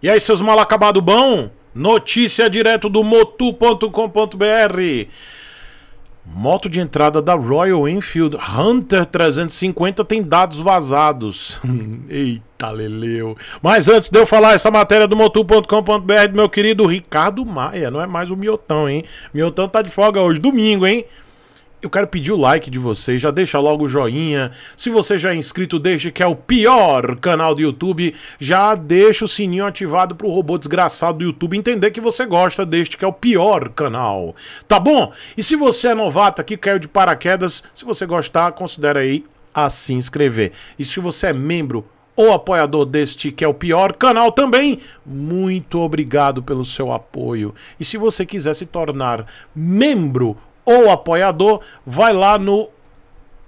E aí, seus mal acabado bom? Notícia direto do motu.com.br. Moto de entrada da Royal Enfield Hunter 350 tem dados vazados. Eita, Leleu. Mas antes de eu falar essa matéria do motu.com.br, meu querido Ricardo Maia, não é mais o Miotão, hein? Miotão tá de folga hoje, domingo, hein? eu quero pedir o like de vocês, já deixa logo o joinha. Se você já é inscrito, desde que é o pior canal do YouTube, já deixa o sininho ativado para o robô desgraçado do YouTube entender que você gosta deste que é o pior canal. Tá bom? E se você é novato aqui, caiu de paraquedas, se você gostar, considera aí a se inscrever. E se você é membro ou apoiador deste que é o pior canal também, muito obrigado pelo seu apoio. E se você quiser se tornar membro ou apoiador, vai lá no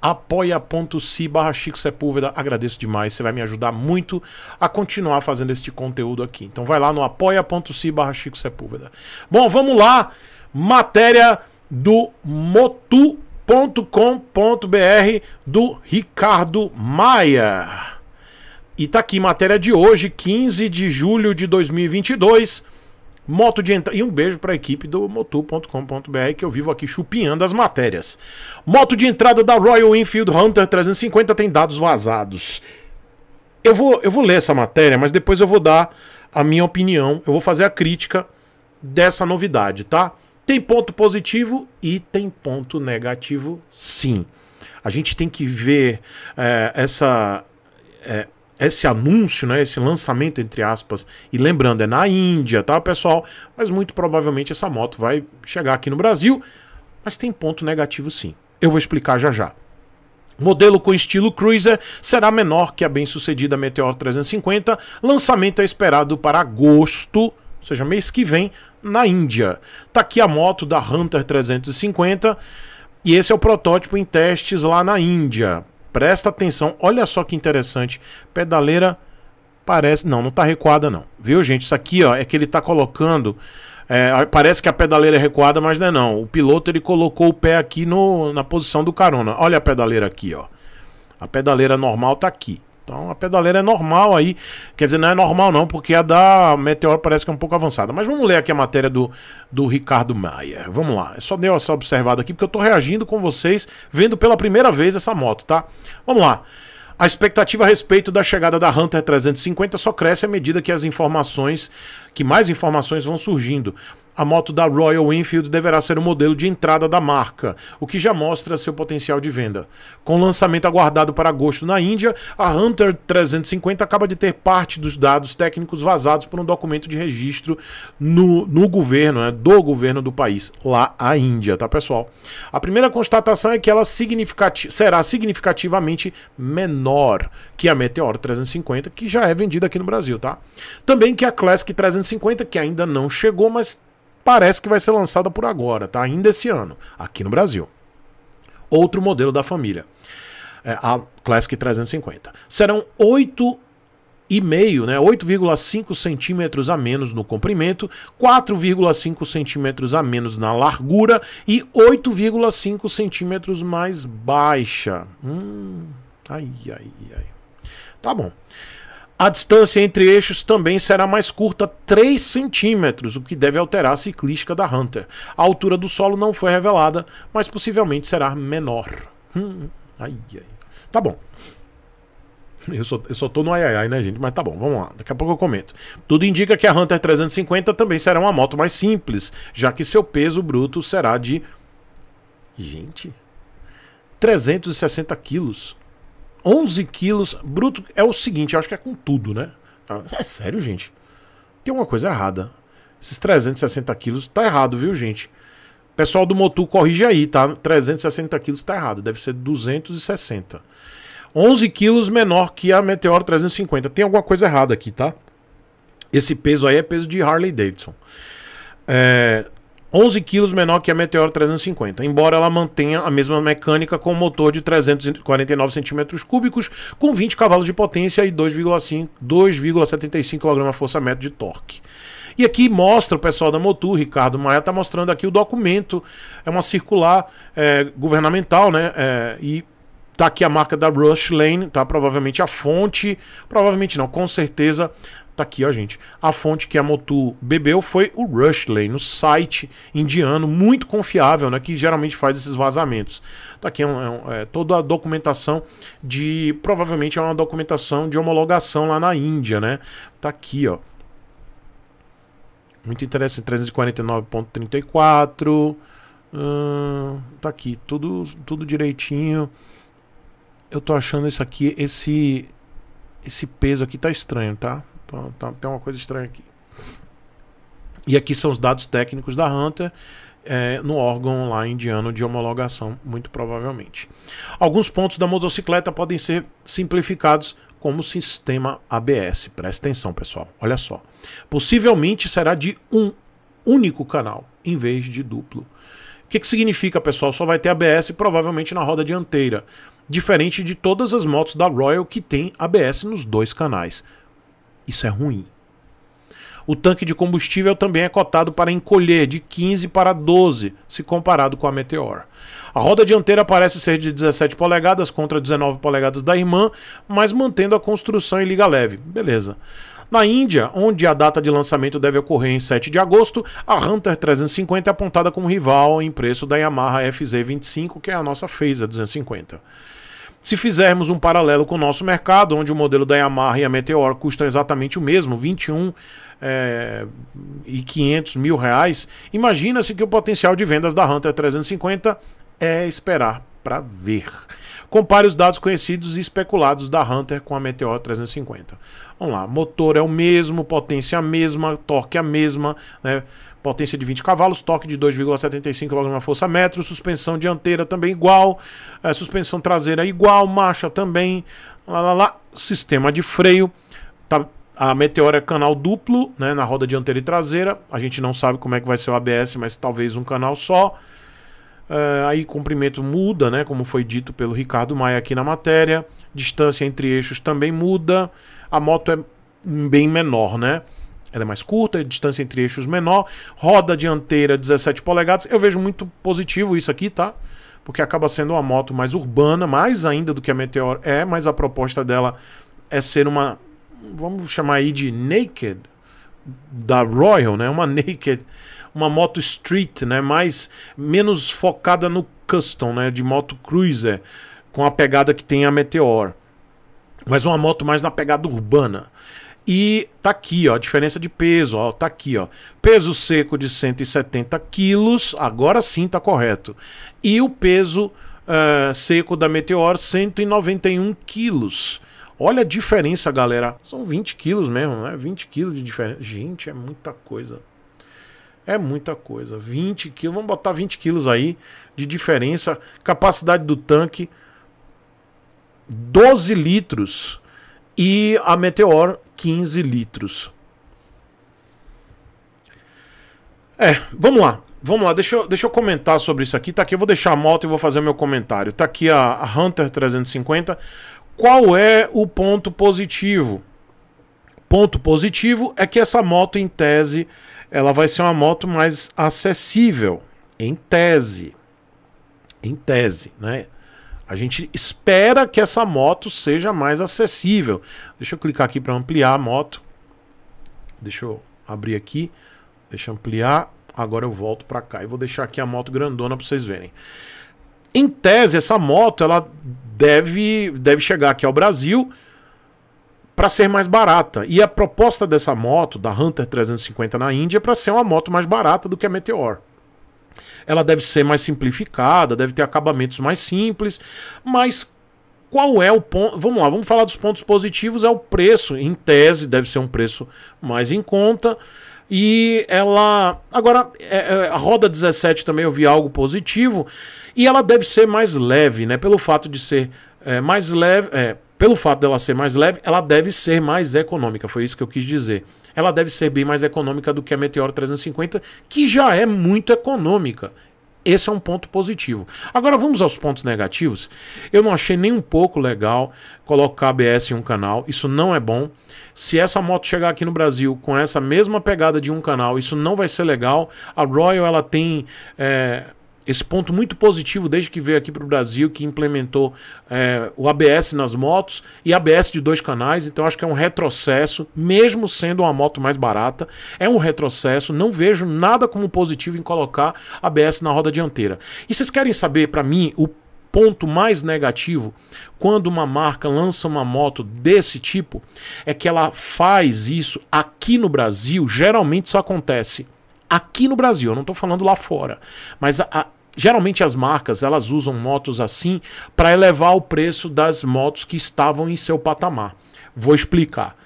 apoia.se barra Chico Sepúlveda. Agradeço demais, você vai me ajudar muito a continuar fazendo este conteúdo aqui. Então vai lá no apoia.se barra Chico Sepúlveda. Bom, vamos lá. Matéria do motu.com.br do Ricardo Maia. E tá aqui, matéria de hoje, 15 de julho de 2022. Moto de entrada. E um beijo para a equipe do motu.com.br que eu vivo aqui chupinhando as matérias. Moto de entrada da Royal Enfield Hunter 350 tem dados vazados. Eu vou, eu vou ler essa matéria, mas depois eu vou dar a minha opinião, eu vou fazer a crítica dessa novidade, tá? Tem ponto positivo e tem ponto negativo, sim. A gente tem que ver é, essa. É, esse anúncio, né, esse lançamento entre aspas, e lembrando, é na Índia, tá, pessoal? Mas muito provavelmente essa moto vai chegar aqui no Brasil, mas tem ponto negativo sim. Eu vou explicar já já. modelo com estilo cruiser será menor que a bem-sucedida Meteor 350. Lançamento é esperado para agosto ou seja, mês que vem, na Índia. Tá aqui a moto da Hunter 350 e esse é o protótipo em testes lá na Índia. Presta atenção, olha só que interessante. Pedaleira parece... Não, não tá recuada não. Viu, gente? Isso aqui ó, é que ele tá colocando... É, parece que a pedaleira é recuada, mas não é não. O piloto ele colocou o pé aqui no, na posição do carona. Olha a pedaleira aqui, ó. A pedaleira normal tá aqui. Então a pedaleira é normal aí. Quer dizer, não é normal não, porque a da Meteor parece que é um pouco avançada. Mas vamos ler aqui a matéria do, do Ricardo Maia. Vamos lá. Eu só dei essa observada aqui, porque eu tô reagindo com vocês, vendo pela primeira vez essa moto, tá? Vamos lá. A expectativa a respeito da chegada da Hunter 350 só cresce à medida que as informações, que mais informações vão surgindo a moto da Royal Enfield deverá ser o modelo de entrada da marca, o que já mostra seu potencial de venda. Com lançamento aguardado para agosto na Índia, a Hunter 350 acaba de ter parte dos dados técnicos vazados por um documento de registro no, no governo, né, do governo do país, lá a Índia, tá pessoal? A primeira constatação é que ela significati será significativamente menor que a Meteor 350, que já é vendida aqui no Brasil, tá? Também que a Classic 350, que ainda não chegou, mas parece que vai ser lançada por agora, tá? Ainda esse ano, aqui no Brasil. Outro modelo da família, é a Classic 350. Serão oito e meio, né? 8,5 centímetros a menos no comprimento, 4,5 centímetros a menos na largura e 8,5 centímetros mais baixa. Hum, ai, ai, ai. Tá bom. A distância entre eixos também será mais curta, 3 centímetros, o que deve alterar a ciclística da Hunter. A altura do solo não foi revelada, mas possivelmente será menor. Hum, ai, ai. Tá bom. Eu só, eu só tô no ai, ai, ai, né, gente? Mas tá bom, vamos lá. Daqui a pouco eu comento. Tudo indica que a Hunter 350 também será uma moto mais simples, já que seu peso bruto será de. Gente. 360 quilos. 11 quilos bruto. É o seguinte, eu acho que é com tudo, né? É sério, gente. Tem uma coisa errada. Esses 360 quilos tá errado, viu, gente? Pessoal do Motu, corrige aí, tá? 360 quilos tá errado. Deve ser 260. 11 quilos menor que a Meteor 350. Tem alguma coisa errada aqui, tá? Esse peso aí é peso de Harley Davidson. É, 11 quilos menor que a Meteor 350, embora ela mantenha a mesma mecânica com motor de 349 centímetros cúbicos, com 20 cavalos de potência e 2,75 kgfm de torque. E aqui mostra o pessoal da Motul, Ricardo Maia está mostrando aqui o documento, é uma circular é, governamental, né? É, e Tá aqui a marca da Rush Lane, tá? Provavelmente a fonte, provavelmente não, com certeza tá aqui, ó, gente. A fonte que a Motu bebeu foi o Rushlane, no site indiano, muito confiável, né? Que geralmente faz esses vazamentos. Tá aqui é, é um, é toda a documentação de. Provavelmente é uma documentação de homologação lá na Índia, né? Tá aqui, ó. Muito interessante, 349.34. Hum, tá aqui, tudo, tudo direitinho. Eu tô achando isso aqui, esse esse peso aqui tá estranho, tá? tá tem uma coisa estranha aqui. E aqui são os dados técnicos da Hunter é, no órgão lá indiano de homologação, muito provavelmente. Alguns pontos da motocicleta podem ser simplificados como sistema ABS. Presta atenção, pessoal. Olha só. Possivelmente será de um único canal, em vez de duplo. O que, que significa, pessoal? Só vai ter ABS provavelmente na roda dianteira diferente de todas as motos da Royal que tem ABS nos dois canais. Isso é ruim. O tanque de combustível também é cotado para encolher de 15 para 12, se comparado com a Meteor. A roda dianteira parece ser de 17 polegadas contra 19 polegadas da irmã, mas mantendo a construção em liga leve. Beleza. Na Índia, onde a data de lançamento deve ocorrer em 7 de agosto, a Hunter 350 é apontada como rival em preço da Yamaha FZ25, que é a nossa Phaser 250. Se fizermos um paralelo com o nosso mercado, onde o modelo da Yamaha e a Meteor custam exatamente o mesmo, 21 é, e 500 mil reais, imagina-se que o potencial de vendas da Hunter 350 é esperar para ver. Compare os dados conhecidos e especulados da Hunter com a Meteor 350. Vamos lá, motor é o mesmo, potência a mesma, torque a mesma, né? potência de 20 cavalos, torque de 2,75 kgf metro, suspensão dianteira também igual, é, suspensão traseira igual, marcha também, lá, lá, lá. sistema de freio, tá, a Meteor é canal duplo, né, na roda dianteira e traseira. A gente não sabe como é que vai ser o ABS, mas talvez um canal só. Uh, aí comprimento muda, né, como foi dito pelo Ricardo Maia aqui na matéria. Distância entre eixos também muda. A moto é bem menor, né? Ela é mais curta, é distância entre eixos menor. Roda dianteira 17 polegadas. Eu vejo muito positivo isso aqui, tá? Porque acaba sendo uma moto mais urbana, mais ainda do que a Meteor é, mas a proposta dela é ser uma, vamos chamar aí de naked da Royal, né? Uma naked uma moto street, né? Mais menos focada no custom, né? De moto cruiser, com a pegada que tem a Meteor. Mas uma moto mais na pegada urbana. E tá aqui, ó, a diferença de peso, ó, tá aqui, ó. Peso seco de 170 quilos, agora sim tá correto. E o peso uh, seco da Meteor, 191 quilos. Olha a diferença, galera. São 20 quilos mesmo, né? 20 quilos de diferença. Gente, é muita coisa. É muita coisa. 20 quilos, vamos botar 20 quilos aí de diferença. Capacidade do tanque, 12 litros. E a Meteor, 15 litros. É, vamos lá. Vamos lá, deixa eu, deixa eu comentar sobre isso aqui. Tá aqui, eu vou deixar a moto e vou fazer o meu comentário. Tá aqui a, a Hunter 350. Qual é o ponto positivo? ponto positivo é que essa moto, em tese, ela vai ser uma moto mais acessível. Em tese. Em tese, né? A gente espera que essa moto seja mais acessível. Deixa eu clicar aqui para ampliar a moto. Deixa eu abrir aqui. Deixa eu ampliar. Agora eu volto para cá e vou deixar aqui a moto grandona para vocês verem. Em tese, essa moto ela deve, deve chegar aqui ao Brasil para ser mais barata. E a proposta dessa moto, da Hunter 350 na Índia, é para ser uma moto mais barata do que a Meteor. Ela deve ser mais simplificada, deve ter acabamentos mais simples, mas qual é o ponto? Vamos lá, vamos falar dos pontos positivos. É o preço, em tese, deve ser um preço mais em conta. E ela. Agora, é, é, a roda 17 também eu vi algo positivo. E ela deve ser mais leve, né? Pelo fato de ser é, mais leve. É, pelo fato dela ser mais leve, ela deve ser mais econômica, foi isso que eu quis dizer. Ela deve ser bem mais econômica do que a Meteor 350, que já é muito econômica. Esse é um ponto positivo. Agora vamos aos pontos negativos. Eu não achei nem um pouco legal colocar ABS em um canal, isso não é bom. Se essa moto chegar aqui no Brasil com essa mesma pegada de um canal, isso não vai ser legal. A Royal ela tem é, esse ponto muito positivo desde que veio aqui para o Brasil, que implementou é, o ABS nas motos e ABS de dois canais. Então acho que é um retrocesso, mesmo sendo uma moto mais barata, é um retrocesso. Não vejo nada como positivo em colocar ABS na roda dianteira. E vocês querem saber para mim o ponto mais negativo quando uma marca lança uma moto desse tipo é que ela faz isso aqui no Brasil. Geralmente isso acontece aqui no Brasil, eu não estou falando lá fora, mas a, a, Geralmente as marcas elas usam motos assim para elevar o preço das motos que estavam em seu patamar. Vou explicar.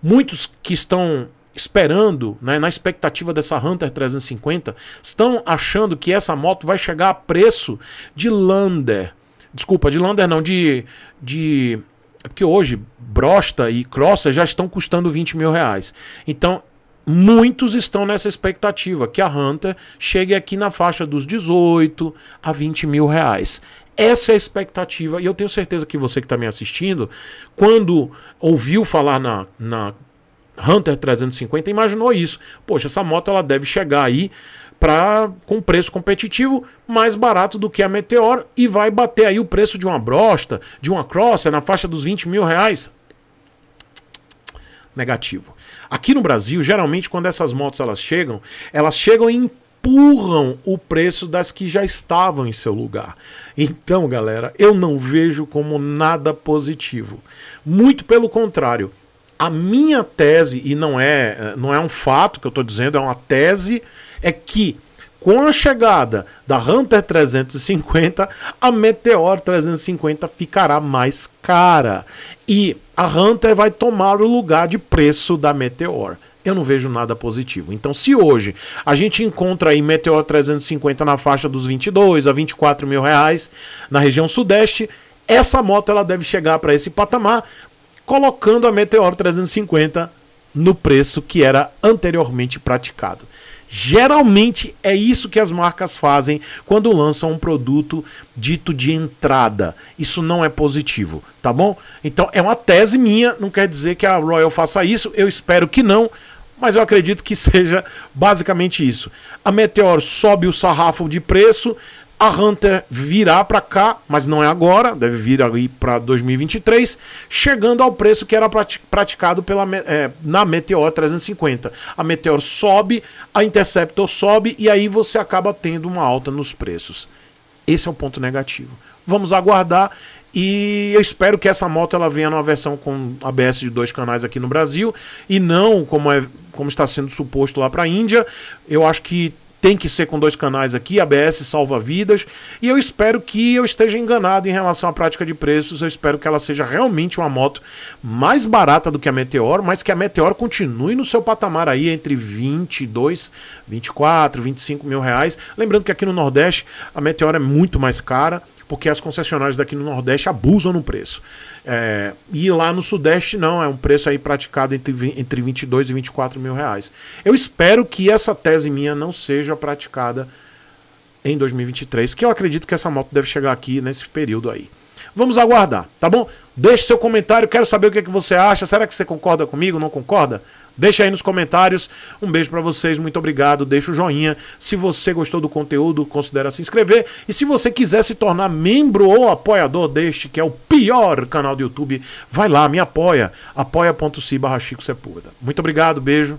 Muitos que estão esperando, né, na expectativa dessa Hunter 350, estão achando que essa moto vai chegar a preço de Lander. Desculpa, de Lander não, de. de é porque hoje Brosta e Crosser já estão custando 20 mil reais. Então muitos estão nessa expectativa que a Hunter chegue aqui na faixa dos 18 a 20 mil reais. Essa é a expectativa, e eu tenho certeza que você que está me assistindo, quando ouviu falar na, na Hunter 350, imaginou isso. Poxa, essa moto ela deve chegar aí para com preço competitivo mais barato do que a Meteor e vai bater aí o preço de uma brosta, de uma Crosser na faixa dos 20 mil reais negativo. Aqui no Brasil, geralmente quando essas motos elas chegam, elas chegam e empurram o preço das que já estavam em seu lugar. Então, galera, eu não vejo como nada positivo. Muito pelo contrário. A minha tese, e não é, eh, não é um fato que eu estou dizendo, é uma tese, é que com a chegada da Hunter 350, a Meteor 350 ficará mais cara e a Hunter vai tomar o lugar de preço da Meteor eu não vejo nada positivo. Então, se hoje a gente encontra aí Meteor 350 na faixa dos 22 a 24 mil reais na região sudeste, essa moto ela deve chegar para esse patamar, colocando a Meteor 350 no preço que era anteriormente praticado. Geralmente é isso que as marcas fazem quando lançam um produto dito de entrada. Isso não é positivo, tá bom? Então é uma tese minha, não quer dizer que a Royal faça isso, eu espero que não, mas eu acredito que seja basicamente isso. A Meteor sobe o sarrafo de preço, a Hunter virá para cá, mas não é agora, deve vir ali para 2023, chegando ao preço que era praticado pela, é, na Meteor 350. A Meteor sobe, a Interceptor sobe e aí você acaba tendo uma alta nos preços. Esse é o ponto negativo. Vamos aguardar e eu espero que essa moto ela venha numa versão com ABS de dois canais aqui no Brasil e não como é como está sendo suposto lá para a Índia. Eu acho que tem que ser com dois canais aqui, ABS salva vidas, e eu espero que eu esteja enganado em relação à prática de preços, eu espero que ela seja realmente uma moto mais barata do que a Meteor, mas que a Meteor continue no seu patamar aí entre 22, 24, 25 mil reais, lembrando que aqui no Nordeste a Meteor é muito mais cara, porque as concessionárias daqui no Nordeste abusam no preço. É, e lá no Sudeste não, é um preço aí praticado entre, entre 22 e 24 mil reais. Eu espero que essa tese minha não seja praticada em 2023, que eu acredito que essa moto deve chegar aqui nesse período aí. Vamos aguardar, tá bom? Deixe seu comentário, quero saber o que, é que você acha. Será que você concorda comigo? Não concorda? Deixa aí nos comentários. Um beijo para vocês, muito obrigado. Deixa o joinha. Se você gostou do conteúdo, considere se inscrever. E se você quiser se tornar membro ou apoiador deste, que é o pior canal do YouTube, vai lá, me apoia. apoia.se barra Chico Sepúlveda. Muito obrigado, beijo.